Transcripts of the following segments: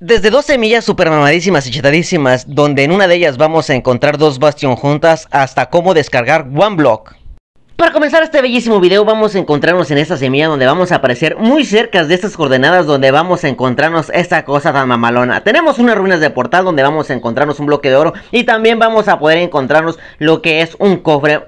Desde dos semillas super mamadísimas y chetadísimas, donde en una de ellas vamos a encontrar dos Bastion juntas hasta cómo descargar block. Para comenzar este bellísimo video vamos a encontrarnos en esta semilla donde vamos a aparecer muy cerca de estas coordenadas donde vamos a encontrarnos esta cosa tan mamalona. Tenemos unas ruinas de portal donde vamos a encontrarnos un bloque de oro y también vamos a poder encontrarnos lo que es un cofre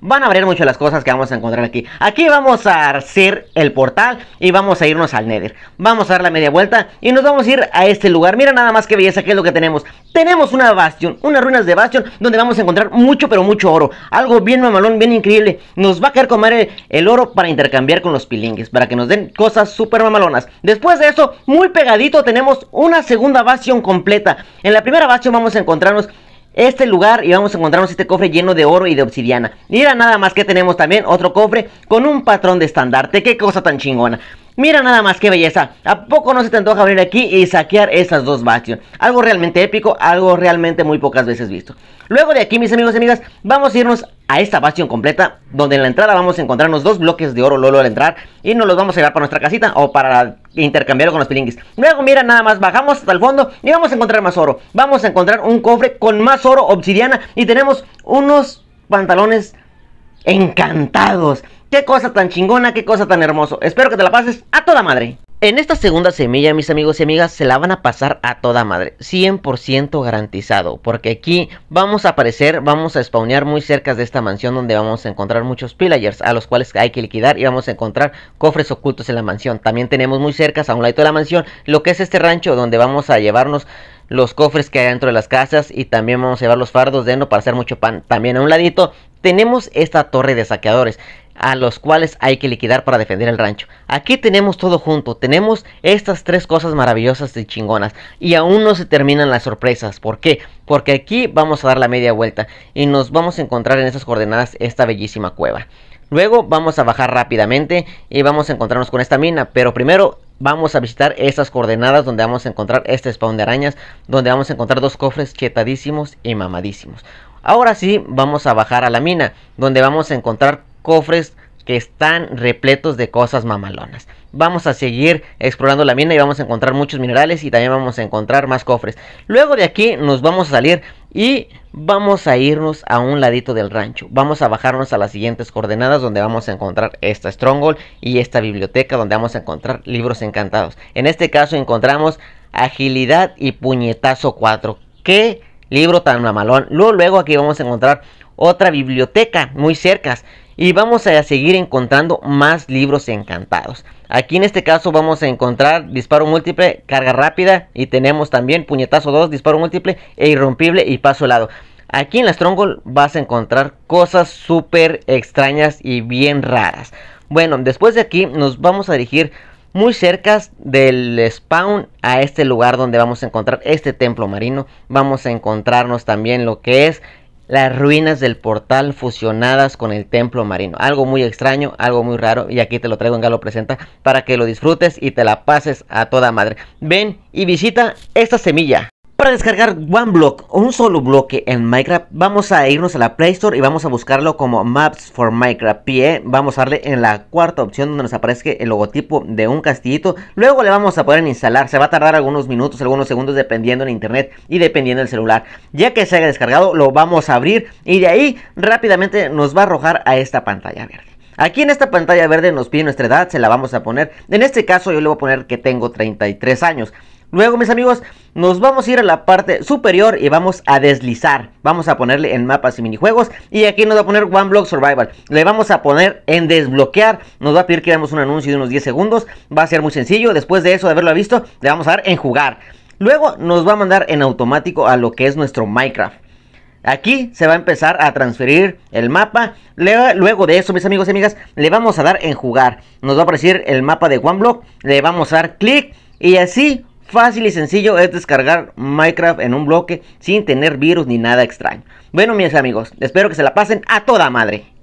Van a abrir mucho las cosas que vamos a encontrar aquí. Aquí vamos a hacer el portal y vamos a irnos al Nether. Vamos a dar la media vuelta y nos vamos a ir a este lugar. Mira nada más que belleza que es lo que tenemos. Tenemos una Bastion, unas ruinas de Bastion donde vamos a encontrar mucho pero mucho oro. Algo bien mamalón, bien increíble. Nos va a querer comer el, oro para intercambiar con los pilingues, para que nos den cosas súper mamalonas. Después de eso, muy pegadito tenemos una segunda Bastion completa. En la primera Bastion vamos a encontrarnos este lugar y vamos a encontrarnos este cofre lleno de oro y de obsidiana. Mira nada más que tenemos también otro cofre con un patrón de estandarte. Qué cosa tan chingona. Mira nada más qué belleza. ¿A poco no se te antoja venir aquí y saquear esas dos bastiones? Algo realmente épico, algo realmente muy pocas veces visto. Luego de aquí, mis amigos y amigas, vamos a irnos a esta bastión completa, donde en la entrada vamos a encontrarnos dos bloques de oro lolo al entrar y nos los vamos a llevar para nuestra casita o para intercambiarlo con los pilinguis. Luego, mira, nada más bajamos hasta el fondo y vamos a encontrar más oro. Vamos a encontrar un cofre con más oro obsidiana y tenemos unos pantalones encantados. Qué cosa tan chingona, qué cosa tan hermoso. Espero que te la pases a toda madre. En esta segunda semilla, mis amigos y amigas, se la van a pasar a toda madre, 100% garantizado, porque aquí vamos a aparecer, vamos a spawnear muy cerca de esta mansión donde vamos a encontrar muchos pillagers, a los cuales hay que liquidar y vamos a encontrar cofres ocultos en la mansión. También tenemos muy cerca, a un lado de la mansión, lo que es este rancho donde vamos a llevarnos los cofres que hay dentro de las casas y también vamos a llevar los fardos de dentro para hacer mucho pan. También a un ladito tenemos esta torre de saqueadores a los cuales hay que liquidar para defender el rancho. Aquí tenemos todo junto, tenemos estas tres cosas maravillosas y chingonas. Y aún no se terminan las sorpresas. ¿Por qué? Porque aquí vamos a dar la media vuelta y nos vamos a encontrar en esas coordenadas esta bellísima cueva. Luego vamos a bajar rápidamente y vamos a encontrarnos con esta mina, pero primero vamos a visitar estas coordenadas donde vamos a encontrar este spawn de arañas, donde vamos a encontrar dos cofres chetadísimos y mamadísimos. Ahora sí, vamos a bajar a la mina, donde vamos a encontrar cofres que están repletos de cosas mamalonas. Vamos a seguir explorando la mina y vamos a encontrar muchos minerales y también vamos a encontrar más cofres. Luego de aquí nos vamos a salir y vamos a irnos a un ladito del rancho. Vamos a bajarnos a las siguientes coordenadas donde vamos a encontrar esta Stronghold y esta biblioteca donde vamos a encontrar libros encantados. En este caso encontramos Agilidad y Puñetazo 4. ¡Qué libro tan mamalón! Luego, luego aquí vamos a encontrar otra biblioteca muy cerca y vamos a seguir encontrando más libros encantados. Aquí en este caso vamos a encontrar disparo múltiple, carga rápida y tenemos también puñetazo 2, disparo múltiple e irrompible y paso lado. Aquí en la Stronghold vas a encontrar cosas súper extrañas y bien raras. Bueno, después de aquí nos vamos a dirigir muy cerca del spawn a este lugar donde vamos a encontrar este templo marino. Vamos a encontrarnos también lo que es las ruinas del portal fusionadas con el templo marino. Algo muy extraño, algo muy raro. Y aquí te lo traigo en Galo Presenta para que lo disfrutes y te la pases a toda madre. Ven y visita esta semilla. Para descargar OneBlock, un solo bloque en Minecraft, vamos a irnos a la Play Store y vamos a buscarlo como Maps for Minecraft PE. Vamos a darle en la cuarta opción donde nos aparezca el logotipo de un castillito. Luego le vamos a poder instalar. Se va a tardar algunos minutos, algunos segundos dependiendo en internet y dependiendo del celular. Ya que se haya descargado, lo vamos a abrir y de ahí rápidamente nos va a arrojar a esta pantalla verde. Aquí en esta pantalla verde nos pide nuestra edad, se la vamos a poner. En este caso yo le voy a poner que tengo 33 años. Luego, mis amigos, nos vamos a ir a la parte superior y vamos a deslizar. Vamos a ponerle en mapas y minijuegos. Y aquí nos va a poner One Block Survival. Le vamos a poner en desbloquear. Nos va a pedir que veamos un anuncio de unos 10 segundos. Va a ser muy sencillo. Después de eso, de haberlo visto, le vamos a dar en jugar. Luego nos va a mandar en automático a lo que es nuestro Minecraft. Aquí se va a empezar a transferir el mapa. Luego de eso, mis amigos y amigas, le vamos a dar en jugar. Nos va a aparecer el mapa de OneBlock. Le vamos a dar clic. Y así Fácil y sencillo es descargar Minecraft en un bloque sin tener virus ni nada extraño. Bueno mis amigos, espero que se la pasen a toda madre.